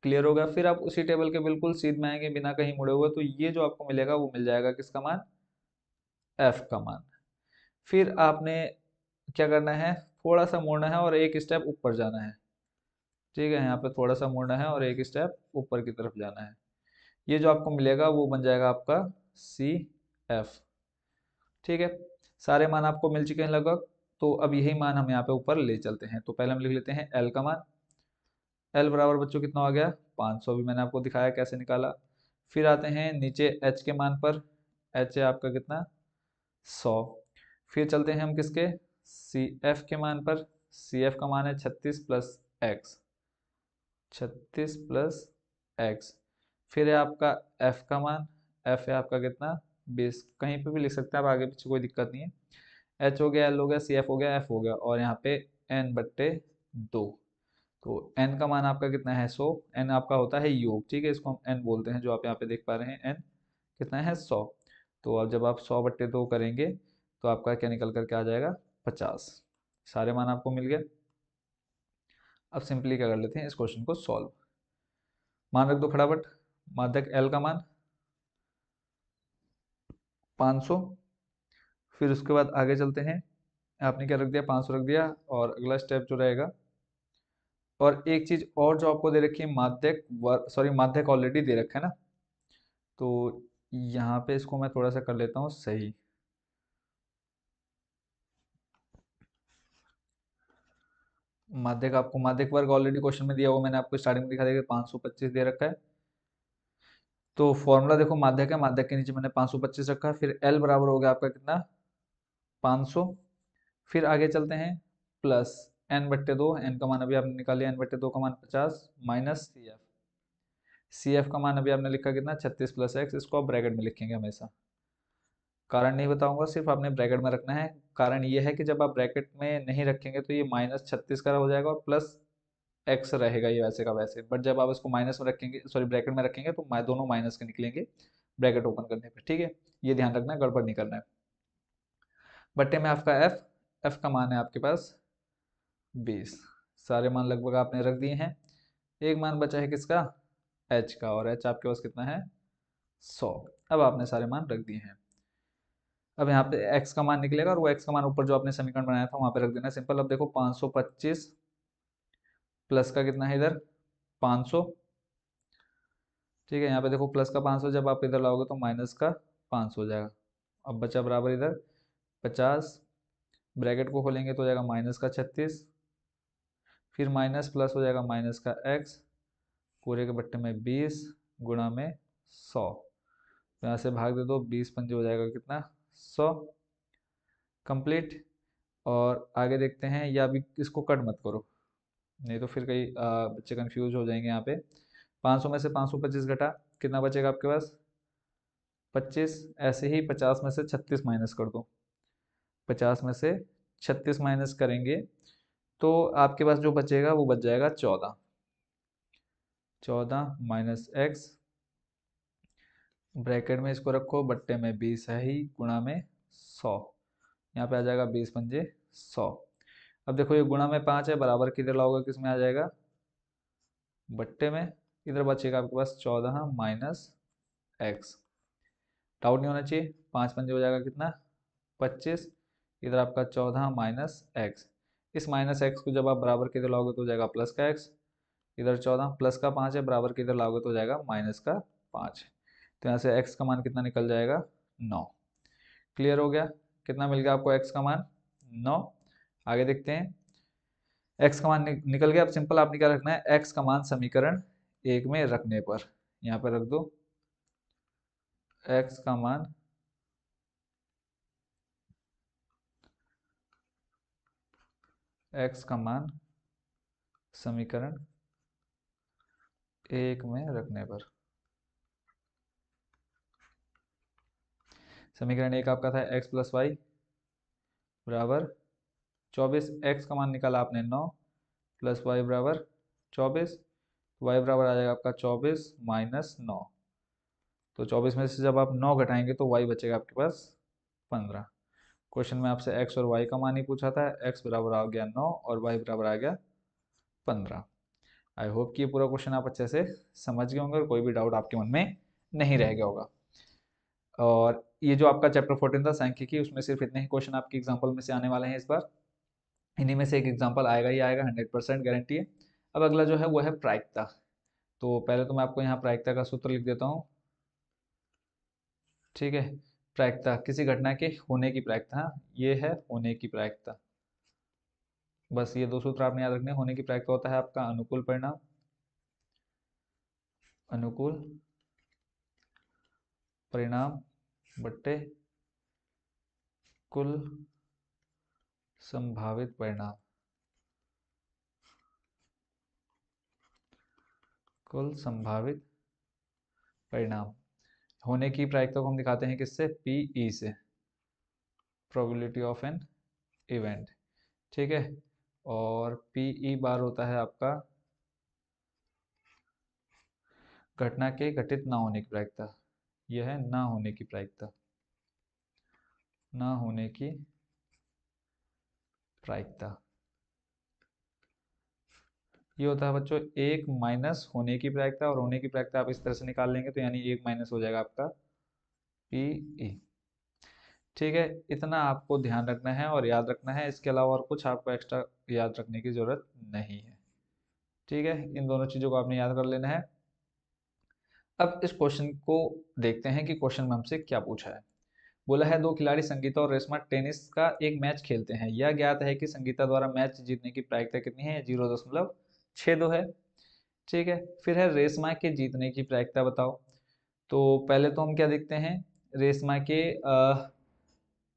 क्लियर हो गया फिर आप उसी टेबल के बिल्कुल सीध में आएंगे बिना कहीं मुड़े हुए तो ये जो आपको मिलेगा वो मिल जाएगा किसका मान एफ का मान फिर आपने क्या करना है थोड़ा सा मोड़ना है और एक स्टेप ऊपर जाना है ठीक है यहाँ पे थोड़ा सा मोड़ना है और एक स्टेप ऊपर की तरफ जाना है ये जो आपको मिलेगा वो बन जाएगा आपका सी एफ ठीक है सारे मान आपको मिल चुके हैं लगभग तो अब यही मान हम यहाँ पे ऊपर ले चलते हैं तो पहले हम लिख लेते हैं एल का मान एल बराबर बच्चों कितना हो गया पाँच भी मैंने आपको दिखाया कैसे निकाला फिर आते हैं नीचे एच के मान पर एच है आपका कितना सौ फिर चलते हैं हम किसके सी एफ के मान पर सी एफ का मान है छत्तीस प्लस एक्स छत्तीस प्लस एक्स फिर है आपका एफ का मान एफ है आपका कितना बेस कहीं पे भी लिख सकते हैं आप आगे पीछे कोई दिक्कत नहीं है एच हो गया एल हो गया सी एफ हो गया एफ हो गया और यहाँ पे एन बट्टे दो तो एन का मान आपका कितना है सौ एन आपका होता है योग ठीक है इसको हम एन बोलते हैं जो आप यहाँ पे देख पा रहे हैं एन कितना है सौ तो अब जब आप सौ बट्टे दो करेंगे तो आपका क्या निकल करके आ जाएगा पचास सारे मान आपको मिल गया अब सिंपली क्या कर लेते हैं इस क्वेश्चन को सॉल्व मान रख दो फटाफट माध्यक एल का मान 500 फिर उसके बाद आगे चलते हैं आपने क्या रख दिया 500 रख दिया और अगला स्टेप जो रहेगा और एक चीज और जो आपको दे रखी है माध्यक सॉरी माध्यक ऑलरेडी दे रखा है ना तो यहाँ पे इसको मैं थोड़ा सा कर लेता हूँ सही माध्यक आपको माध्यक वर्ग ऑलरेडी क्वेश्चन में दिया हुआ मैंने आपको स्टार्टिंग में दिखा दिया पाँच सौ पच्चीस दे रखा है तो फॉर्मूला देखो माध्यक है माध्यक के नीचे मैंने पाँच सौ पच्चीस रखा फिर एल बराबर हो गया आपका कितना पाँच सौ फिर आगे चलते हैं प्लस एन बट्टे दो एन का मान अभी आपने निकाली एन बट्टे दो का मान पचास minus C F C F का मान अभी आपने लिखा कितना छत्तीस प्लस एक्स इसको आप ब्रैकेट में लिखेंगे हमेशा कारण नहीं बताऊंगा सिर्फ आपने ब्रैकेट में रखना है कारण ये है कि जब आप ब्रैकेट में नहीं रखेंगे तो ये माइनस छत्तीस का हो जाएगा और प्लस एक्स रहेगा ये वैसे का वैसे बट जब आप इसको माइनस में रखेंगे सॉरी ब्रैकेट में रखेंगे तो दोनों माइनस के निकलेंगे ब्रैकेट ओपन करने पर ठीक है ये ध्यान रखना है गड़बड़ नहीं करना है बट्टे में आपका एफ एफ का मान है आपके पास बीस सारे मान लगभग आपने रख दिए हैं एक मान बचा है किसका एच का और एच आपके पास कितना है सौ अब आपने सारे मान रख दिए हैं अब यहाँ पे एक्स का मान निकलेगा और वो एक्स का मान ऊपर जो आपने समीकरण बनाया था वहां पे रख देना सिंपल अब देखो 525 प्लस का कितना है इधर 500 ठीक है यहाँ पे देखो प्लस का 500 जब आप इधर लाओगे तो माइनस का 500 हो जाएगा अब बचा बराबर इधर 50 ब्रैकेट को खोलेंगे तो हो जाएगा माइनस का छत्तीस फिर माइनस प्लस हो जाएगा माइनस का एक्स पूरे के बट्टे में बीस गुणा में सौ तो यहाँ से भाग दे दो बीस पंजे हो जाएगा कितना सौ कंप्लीट और आगे देखते हैं या अभी इसको कट मत करो नहीं तो फिर कई बच्चे कंफ्यूज हो जाएंगे यहाँ पे 500 में से 525 घटा कितना बचेगा आपके पास 25 ऐसे ही 50 में से 36 माइनस कर दो 50 में से 36 माइनस करेंगे तो आपके पास जो बचेगा वो बच जाएगा चौदह चौदह माइनस एक्स ब्रैकेट में इसको रखो बट्टे में बीस है ही गुणा में सौ यहाँ पे आ जाएगा बीस पंजे सौ अब देखो ये गुणा में पाँच है बराबर किधर लाओगे किस में आ जाएगा बट्टे में इधर बचेगा आपके पास चौदह माइनस एक्स डाउट नहीं होना चाहिए पाँच पंजे हो जाएगा कितना पच्चीस इधर आपका चौदह माइनस एक्स इस माइनस एक्स को जब आप बराबर किधर लाओगे तो हो जाएगा प्लस का एक्स इधर चौदह प्लस का पाँच है बराबर के इधर लागत तो हो जाएगा माइनस का पाँच तो यहाँ से एक्स का मान कितना निकल जाएगा नौ क्लियर हो गया कितना मिल गया आपको एक्स का मान नौ आगे देखते हैं एक्स का मान निकल गया अब सिंपल आपने क्या रखना है एक्स का मान समीकरण एक में रखने पर यहाँ पर रख दो एक्स का मान एक्स का मान समीकरण एक में रखने पर समीकरण एक आपका था एक्स प्लस वाई बराबर चौबीस एक्स का मान निकाला आपने नौ प्लस वाई बराबर चौबीस वाई बराबर आ जाएगा आपका चौबीस माइनस नौ तो चौबीस में से जब आप नौ घटाएंगे तो वाई बचेगा आपके पास पंद्रह क्वेश्चन में आपसे एक्स और वाई का मान ही पूछा था एक्स बराबर आ गया नौ और वाई बराबर आ गया पंद्रह आई होप कि ये पूरा क्वेश्चन आप अच्छे से समझ गए होंगे और कोई भी डाउट आपके मन में नहीं रह गया होगा और ये जो आपका चैप्टर फोर्टीन था सांख्यिकी उसमें सिर्फ इतने ही क्वेश्चन आपके एग्जाम्पल में से आने वाले हैं इस बार इन्हीं में से एक एग्जाम्पल आएगा ही आएगा हंड्रेड गारंटी है अब अगला जो है वो है प्रायिकता तो पहले तो मैं आपको यहाँ प्रायिकता का सूत्र लिख देता हूँ ठीक है प्रायिकता किसी घटना के होने की प्रायिकता हाँ, ये है होने की प्रायिकता बस ये दो सूत्र आपने याद रखने होने की प्राय होता है आपका अनुकूल परिणाम अनुकूल परिणाम बट्टे कुल संभावित परिणाम कुल संभावित परिणाम होने की प्रायिकता को हम दिखाते हैं किससे पीई e से प्रोबेबिलिटी ऑफ एन इवेंट ठीक है और पी ई e बार होता है आपका घटना के घटित ना होने की प्रायिकता यह है ना होने की प्रायिकता ना होने की प्रायिकता ये होता है बच्चों एक माइनस होने की प्रायिकता और होने की प्रायिकता आप इस तरह से निकाल लेंगे तो यानी एक माइनस हो जाएगा आपका पी ई e। ठीक है इतना आपको ध्यान रखना है और याद रखना है इसके अलावा और कुछ आपको एक्स्ट्रा याद रखने की ज़रूरत नहीं है ठीक है इन दोनों चीज़ों को आपने याद कर लेना है अब इस क्वेश्चन को देखते हैं कि क्वेश्चन में हमसे क्या पूछा है बोला है दो खिलाड़ी संगीता और रेशमा टेनिस का एक मैच खेलते हैं यह ज्ञात है कि संगीता द्वारा मैच जीतने की प्रायिकता कितनी है जीरो दशमलव छः दो है ठीक है फिर है रेशमा के जीतने की प्रायिकता बताओ तो पहले तो हम क्या देखते हैं रेशमा के आ,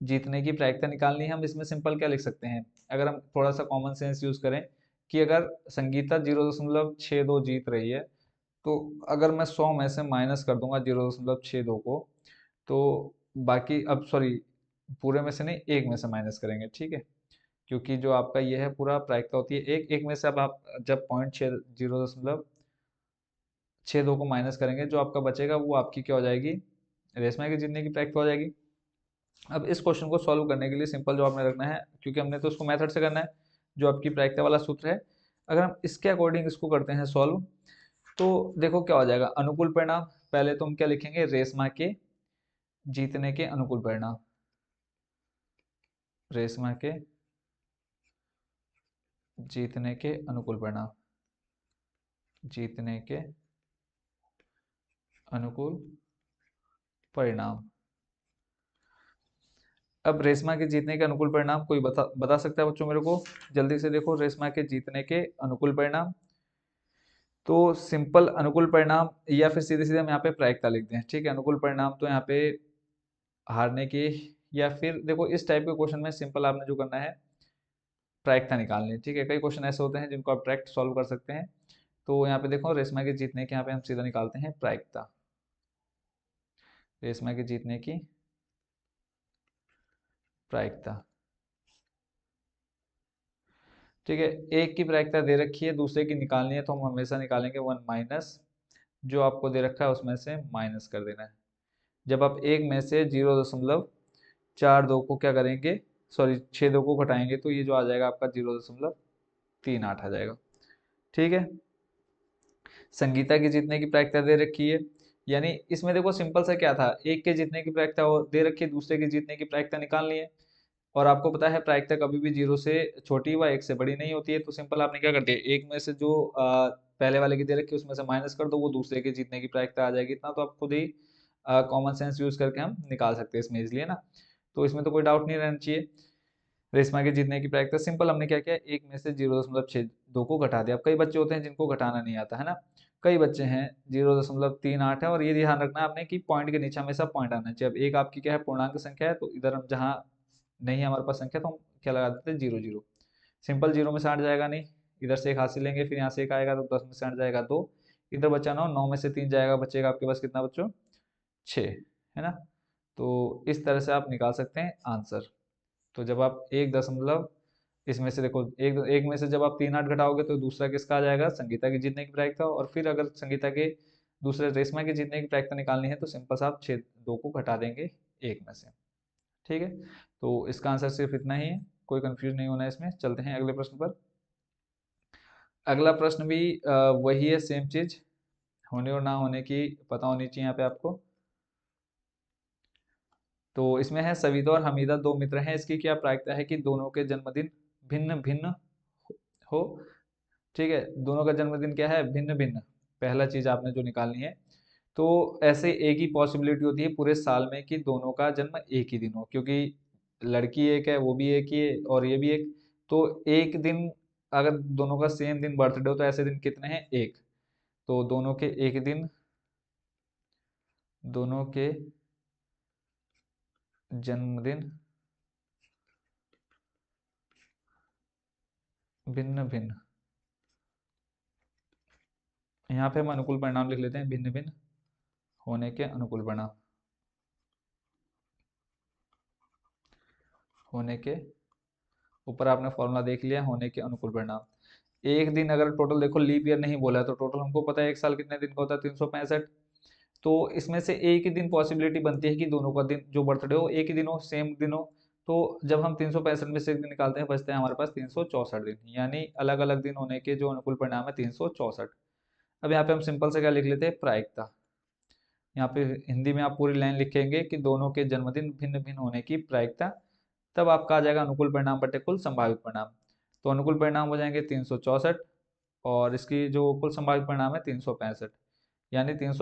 जीतने की प्रायिकता निकालनी है हम इसमें सिंपल क्या लिख सकते हैं अगर हम थोड़ा सा कॉमन सेंस यूज़ करें कि अगर संगीता जीरो दशमलव छः दो जीत रही है तो अगर मैं सौ में से माइनस कर दूंगा जीरो दशमलव छः दो को तो बाकी अब सॉरी पूरे में से नहीं एक में से माइनस करेंगे ठीक है क्योंकि जो आपका ये है पूरा प्रायिकता होती है एक एक में से अब आप जब पॉइंट छः जीरो दशमलव छः दो को माइनस करेंगे जो आपका बचेगा वो आपकी क्या हो जाएगी रेसमा की जीतने की प्रायिकता हो जाएगी अब इस क्वेश्चन को सॉल्व करने के लिए सिंपल जवाब में रखना है क्योंकि हमने तो उसको मेथड से करना है जो आपकी प्रायिकता वाला सूत्र है अगर हम इसके अकॉर्डिंग इसको करते हैं सॉल्व तो देखो क्या हो जाएगा अनुकूल परिणाम पहले तो हम क्या लिखेंगे रेशमा के जीतने के अनुकूल परिणाम रेशमा के जीतने के अनुकूल परिणाम जीतने के अनुकूल परिणाम अब रेशमा के जीतने के अनुकूल परिणाम कोई बता बता सकता है बच्चों मेरे को जल्दी से देखो रेशमा के जीतने के अनुकूल परिणाम तो सिंपल अनुकूल परिणाम या फिर सीधे सीधे हम यहाँ पे प्रायिकता लिखते हैं ठीक है अनुकूल परिणाम तो यहाँ पे हारने के या फिर देखो इस टाइप के क्वेश्चन में सिंपल आपने जो करना है प्रायिकता निकालनी ठीक है कई क्वेश्चन ऐसे होते हैं जिनको आप प्रैक्ट सॉल्व कर सकते हैं तो यहाँ पे देखो रेशमा के जीतने के यहाँ पे हम सीधा निकालते हैं प्रायिकता रेशमा के जीतने की प्रायिकता ठीक है एक की प्रायिकता दे रखी है दूसरे की निकालनी है तो हम हमेशा निकालेंगे वन माइनस जो आपको दे रखा है उसमें से माइनस कर देना है जब आप एक में से जीरो दशमलव चार दो को क्या करेंगे सॉरी छः दो को घटाएंगे तो ये जो आ जाएगा आपका जीरो दशमलव तीन आठ आ जाएगा ठीक है संगीता की जितने की प्रायिकता दे रखी है यानी इसमें देखो सिंपल सा क्या था एक के जीतने की प्रायिकता हो दे रखी दूसरे के जीतने की प्रायिकता निकालनी है और आपको पता है प्रायिकता कभी भी जीरो से छोटी व एक से बड़ी नहीं होती है तो सिंपल आपने क्या कर दिया एक में से जो आ, पहले वाले की दे रखी उसमें से माइनस कर दो वो दूसरे के जीतने की प्रायिकता आ जाएगी इतना तो आप खुद ही कॉमन सेंस यूज करके हम निकाल सकते हैं इसमें इसलिए ना तो इसमें तो कोई डाउट नहीं रहना चाहिए रेशमा के जीतने की प्रायिकता सिंपल हमने क्या किया एक में से जीरो दशमलव छः दो को घटा दिया अब कई बच्चे होते हैं जिनको घटाना नहीं आता है ना कई बच्चे हैं जीरो दशमलव तीन आठ है और ये ध्यान रखना आपने कि पॉइंट के नीचे हमेशा पॉइंट आना चाहिए अब एक आपकी क्या है पूर्णांक संख्या है तो इधर हम जहाँ नहीं है हमारे पास संख्या तो हम क्या लगा देते हैं जीरो जीरो सिंपल जीरो में से आठ जाएगा नहीं इधर से एक हासिल लेंगे फिर यहाँ से एक आएगा तो दस में से जाएगा दो इधर बच्चा ना नौ में से तीन जाएगा बचेगा आपके पास कितना बच्चों छः है ना तो इस तरह से आप निकाल सकते हैं आंसर तो जब आप एक दशमलव इसमें से देखो एक एक में से जब आप तीन आठ घटाओगे तो दूसरा किसका आ जाएगा संगीता की जीतने की प्रायिकता और फिर अगर संगीता के दूसरे रेशमा की जीतने की प्रायिकता निकालनी है तो सिंपल से आप छः दो को घटा देंगे एक में से ठीक है तो इसका आंसर सिर्फ इतना ही है कोई कन्फ्यूज नहीं होना है इसमें चलते हैं अगले प्रश्न पर अगला प्रश्न भी वही है सेम चीज होने और ना होने की पता होनी चाहिए यहाँ पे आपको तो इसमें है सविदा और हमीदा दो मित्र हैं इसकी क्या प्रायिकता है कि दोनों के जन्मदिन भिन्न भिन्न हो ठीक है दोनों का जन्मदिन क्या है भिन्न भिन्न पहला चीज आपने जो निकालनी है तो ऐसे एक ही पॉसिबिलिटी होती है पूरे साल में कि दोनों का जन्म एक ही दिन हो क्योंकि लड़की एक है वो भी एक ही है और ये भी एक तो एक दिन अगर दोनों का सेम दिन बर्थडे हो तो ऐसे दिन कितने हैं एक तो दोनों के एक दिन दोनों के जन्मदिन भिन्न भिन्न यहाँ पे हम अनुकूल परिणाम लिख लेते हैं भिन्न भिन्न होने के अनुकूल परिणाम होने के ऊपर आपने फॉर्मूला देख लिया होने के अनुकूल परिणाम एक दिन अगर टोटल देखो लीप ईयर नहीं बोला है तो टोटल हमको पता है एक साल कितने दिन का होता है तीन सौ पैंसठ तो इसमें से एक ही दिन पॉसिबिलिटी बनती है कि दोनों का दिन जो बर्थडे हो एक ही दिन हो सेम दिन हो तो जब हम तीन में से एक दिन निकालते हैं बचते हैं हमारे पास तीन दिन यानी अलग अलग दिन होने के जो अनुकूल परिणाम है तीन अब यहाँ पे हम सिंपल से क्या लिख लेते हैं प्रायिकता यहाँ पे हिंदी में आप पूरी लाइन लिखेंगे कि दोनों के जन्मदिन भिन्न भिन्न होने की प्रायिकता तब आपका आ जाएगा अनुकूल परिणाम बटे कुल संभावित परिणाम तो अनुकूल परिणाम हो जाएंगे तीन और इसकी जो कुल संभावित परिणाम है तीन यानी तीन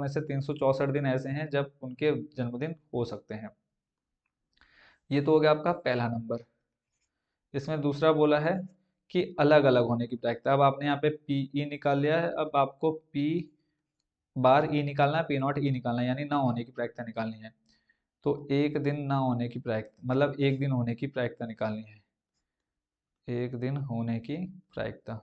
में से तीन दिन ऐसे हैं जब उनके जन्मदिन हो सकते हैं ये तो हो गया आपका पहला नंबर इसमें दूसरा बोला है कि अलग अलग होने की प्रायिकता अब आपने यहाँ पे पी ई e निकाल लिया है अब आपको पी बार ई e निकालना है पी नॉट ई e निकालना है यानी ना होने की प्रायिकता निकालनी है तो एक दिन ना होने की प्रायिकता मतलब एक दिन होने की प्रायिकता निकालनी है एक दिन होने की प्रायिकता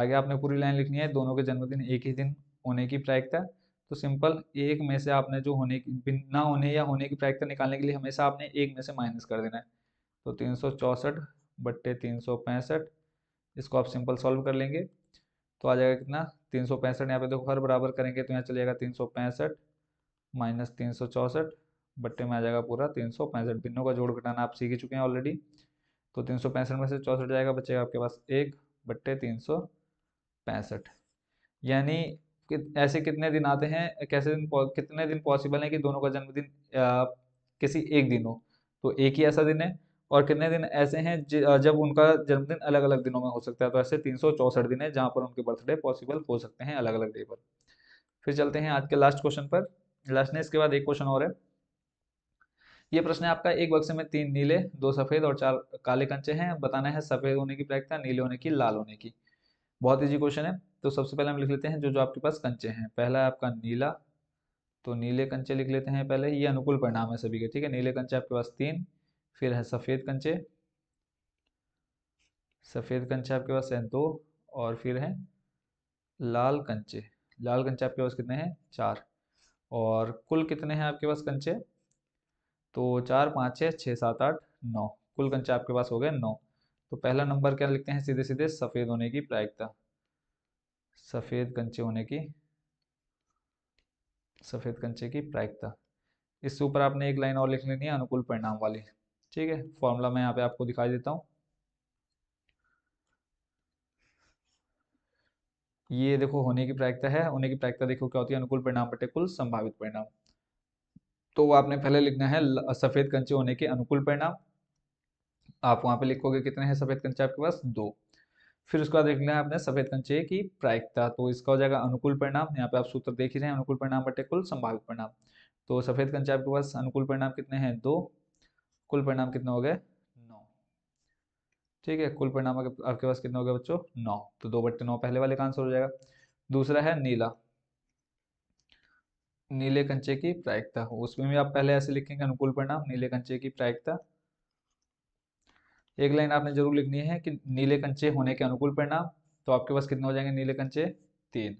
आगे आपने पूरी लाइन लिखनी है दोनों के जन्मदिन एक ही दिन होने की प्रायिकता तो सिंपल एक में से आपने जो होने की बिना होने या होने की फैक्टर निकालने के लिए हमेशा आपने एक में से माइनस कर देना है तो तीन सौ चौंसठ बट्टे तीन सौ पैंसठ इसको आप सिंपल सॉल्व कर लेंगे तो आ जाएगा कितना तीन सौ पैंसठ यहाँ पे देखो हर बराबर करेंगे तो यहाँ चलेगा तीन सौ पैंसठ माइनस तीन सौ चौंसठ बट्टे में आ जाएगा पूरा तीन सौ पैंसठ बिन्नों का जोड़ घटाना आप सीख ही चुके हैं ऑलरेडी तो तीन सौ पैंसठ में से चौंसठ जाएगा बचेगा आपके पास एक बट्टे तीन सौ पैंसठ यानी कि ऐसे कितने दिन आते हैं कैसे दिन कितने दिन पॉसिबल है कि दोनों का जन्मदिन किसी एक दिन हो तो एक ही ऐसा दिन है और कितने दिन ऐसे हैं जब उनका जन्मदिन अलग अलग दिनों में हो सकता है तो ऐसे तीन दिन है जहाँ पर उनके बर्थडे पॉसिबल हो सकते हैं अलग अलग डे पर फिर चलते हैं आज के लास्ट क्वेश्चन पर लास्ट ने इसके बाद एक क्वेश्चन और है ये प्रश्न है आपका एक बक्से में तीन नीले दो सफ़ेद और चार काले कंचे हैं बताना है सफ़ेद होने की प्रायिकता नीले होने की लाल होने की बहुत इजी क्वेश्चन है तो सबसे पहले हम लिख लेते हैं जो जो आपके पास कंचे हैं पहला है आपका नीला तो नीले कंचे लिख लेते हैं पहले ये अनुकूल परिणाम है सभी के ठीक है नीले कंचे आपके पास तीन फिर है सफ़ेद कंचे सफ़ेद कंचे आपके पास हैं दो और फिर हैं लाल कंचे लाल कंचे आपके पास कितने हैं चार और कुल कितने हैं आपके पास कंचे तो चार पाँच छः छः सात आठ नौ कुल कंचे आपके पास हो गए नौ तो पहला नंबर क्या लिखते हैं सीधे सीधे सफ़ेद होने की प्रायिकता सफ़ेद कंचे होने की सफ़ेद कंचे की प्रायिकता इससे ऊपर आपने एक लाइन और लिख लेनी है अनुकूल परिणाम वाली ठीक है फॉर्मूला मैं यहाँ पे आपको दिखाई देता हूँ ये देखो होने की प्रायिकता है होने की प्रायिकता देखो क्या होती है अनुकूल परिणाम बटे कुल संभावित परिणाम तो आपने पहले लिखना है सफ़ेद कंचे होने के अनुकूल परिणाम आप वहाँ पे लिखोगे कितने हैं सफ़ेद कंचे आपके पास दो फिर उसके बाद देख लिया आपने सफेद कंचे की प्रायिकता तो इसका हो जाएगा अनुकूल परिणाम यहाँ पे आप सूत्र देख ही रहे हैं अनुकूल परिणाम बटे कुल संभावित परिणाम तो सफेद कंचे आपके पास अनुकूल परिणाम कितने हैं दो कुल परिणाम कितने हो गए नौ ठीक है कुल परिणाम आपके पास कितने हो गए बच्चों नौ तो दो बट्टे नौ पहले वाले का आंसर हो जाएगा दूसरा है नीला नीले कंचे की प्रायिकता उसमें भी आप पहले ऐसे लिखेंगे अनुकूल परिणाम नीले कंचे की प्रायिकता एक लाइन आपने जरूर लिखनी है कि नीले कंचे होने के अनुकूल परिणाम तो आपके पास कितने हो जाएंगे नीले कंचे तीन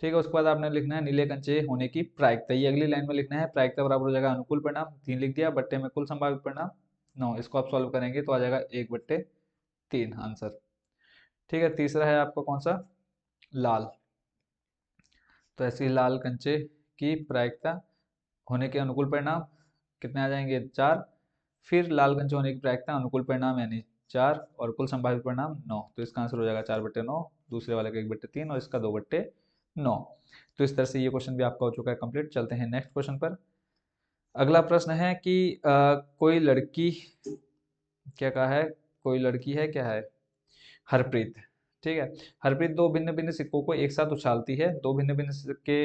ठीक है उसके बाद आपने लिखना है नीले कंचे होने की प्रायिकता ये अगली लाइन में लिखना है प्रायिकता बराबर हो जाएगा अनुकूल परिणाम तीन लिख दिया बट्टे में कुल संभावित परिणाम नौ इसको आप सॉल्व करेंगे तो आ जाएगा एक बट्टे तीन आंसर ठीक है तीसरा है आपका कौन सा लाल तो ऐसे लाल कंचे की प्रायिकता होने के अनुकूल परिणाम कितने आ जाएंगे चार फिर लालगंज होने की प्रायिकता अनुकूल परिणाम यानी चार और कुल संभावित परिणाम नौ तो इसका आंसर हो जाएगा चार बट्टे नौ दूसरे वाले का एक बट्टे तीन और इसका दो बट्टे नौ तो इस तरह से ये क्वेश्चन भी आपका हो चुका है कंप्लीट चलते हैं नेक्स्ट क्वेश्चन पर अगला प्रश्न है कि आ, कोई लड़की क्या कहा है कोई लड़की है क्या है हरप्रीत ठीक है हरप्रीत दो भिन्न भिन्न सिक्कों को एक साथ उछालती है दो भिन्न भिन्न सिक्के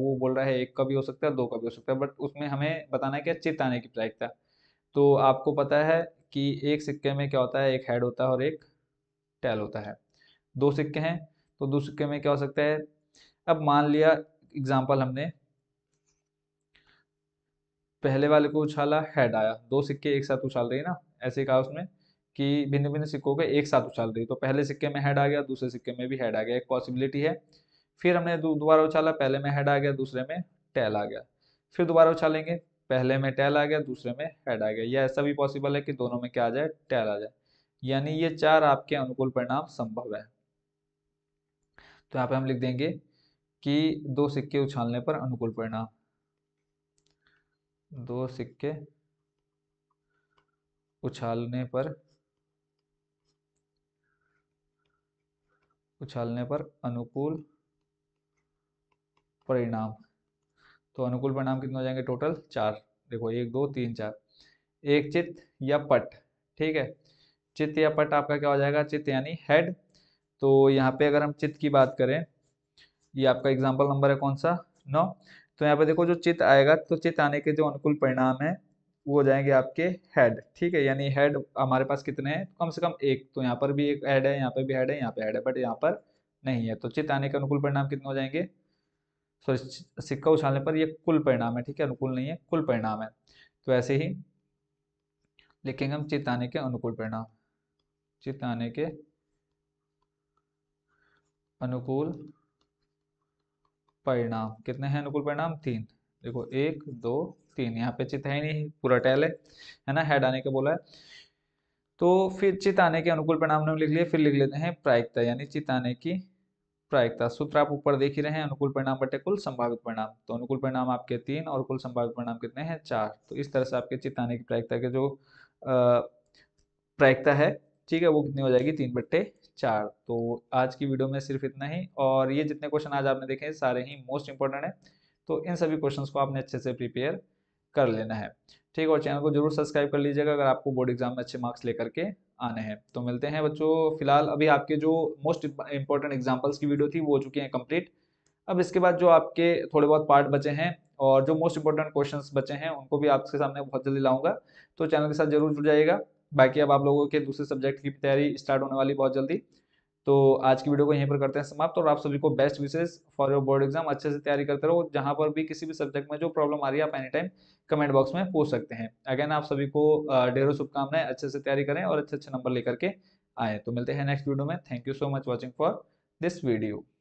वो बोल रहा है एक का भी हो सकता है दो का भी हो सकता है बट उसमें हमें बताना है क्या चित्त आने की प्रायिकता तो आपको पता है कि एक सिक्के में क्या होता है एक हेड होता है और एक टेल होता है दो सिक्के हैं तो दो सिक्के में क्या हो सकता है अब मान लिया एग्जाम्पल हमने पहले वाले को उछाला हेड आया दो सिक्के एक साथ उछाल रही है ना ऐसे कहा उसमें कि भिन्न भिन्न सिक्कों के एक साथ उछाल रही तो पहले सिक्के में हेड आ गया दूसरे सिक्के में भी हेड आ गया एक पॉसिबिलिटी है फिर हमने दोबारा उछाला पहले में हेड आ गया दूसरे में टेल आ गया फिर दोबारा उछालेंगे पहले में टेल आ गया दूसरे में हेड आ गया या ऐसा भी पॉसिबल है कि दोनों में क्या आ जाए टेल आ जाए यानी ये चार आपके अनुकूल परिणाम संभव है तो यहाँ पे हम लिख देंगे कि दो सिक्के उछालने पर अनुकूल परिणाम दो सिक्के उछालने पर उछालने पर अनुकूल परिणाम तो अनुकूल परिणाम कितने हो जाएंगे टोटल चार देखो एक दो तीन चार एक चित्त या पट ठीक है चित्त या पट आपका क्या हो जाएगा चित्त यानी हेड तो यहाँ पे अगर हम चित्त की बात करें ये आपका एग्जाम्पल नंबर है कौन सा नौ तो यहाँ पे देखो जो चित्त आएगा तो चित्त आने के जो अनुकूल परिणाम है वो हो जाएंगे आपके हेड ठीक है यानी हेड हमारे पास कितने हैं कम से कम एक तो यहाँ पर भी एक हेड है यहाँ पे भी हेड है यहाँ पे हेड है बट यहाँ पर नहीं है तो चित्त आने के अनुकूल परिणाम कितने हो जाएंगे तो सॉरी सिक्का उछालने पर यह कुल परिणाम है ठीक है अनुकूल नहीं है कुल परिणाम है तो ऐसे ही लिखेंगे हम चेताने के अनुकूल परिणाम चेताने के अनुकूल परिणाम कितने हैं अनुकूल परिणाम तीन देखो एक दो तीन यहाँ पे चित है नहीं पूरा टैल है है ना हेड आने के बोला है तो फिर चित आने के अनुकूल परिणाम ने लिख लिए फिर लिख लेते हैं प्रायिकता यानी चित आने की प्रायिकता सूत्र आप ऊपर देख ही रहे हैं अनुकूल परिणाम बटे कुल संभावित परिणाम तो अनुकूल परिणाम आपके तीन और कुल संभावित परिणाम कितने हैं चार तो इस तरह से आपके चिताने की प्रायिकता के जो प्रायिकता है ठीक है वो कितनी हो जाएगी तीन बट्टे चार तो आज की वीडियो में सिर्फ इतना ही और ये जितने क्वेश्चन आज आपने देखे सारे ही मोस्ट इंपॉर्टेंट है तो इन सभी क्वेश्चन को आपने अच्छे से प्रिपेयर कर लेना है ठीक है और चैनल को जरूर सब्सक्राइब कर लीजिएगा अगर आपको बोर्ड एग्जाम में अच्छे मार्क्स लेकर के आने हैं तो मिलते हैं बच्चों फिलहाल अभी आपके जो मोस्ट इंपॉर्टेंट एग्जाम्पल्स की वीडियो थी वो हो चुकी हैं कंप्लीट अब इसके बाद जो आपके थोड़े बहुत पार्ट बचे हैं और जो मोस्ट इंपॉर्टेंट क्वेश्चन बचे हैं उनको भी आपके सामने बहुत जल्दी लाऊंगा तो चैनल के साथ जरूर जुड़ जाइएगा बाकी अब आप लोगों के दूसरे सब्जेक्ट की तैयारी स्टार्ट होने वाली बहुत जल्दी तो आज की वीडियो को यहीं पर करते हैं समाप्त और आप सभी को best wishes for your board exam अच्छे से तैयारी करते रहो जहां पर भी किसी भी सब्जेक्ट में जो प्रॉब्लम आ रही है आप एनी टाइम कमेंट बॉक्स में पूछ सकते हैं अगेन आप सभी को ढेरों शुभकामनाएं अच्छे से तैयारी करें और अच्छे अच्छे नंबर लेकर के आए तो मिलते हैं नेक्स्ट वीडियो में thank you so much watching for this video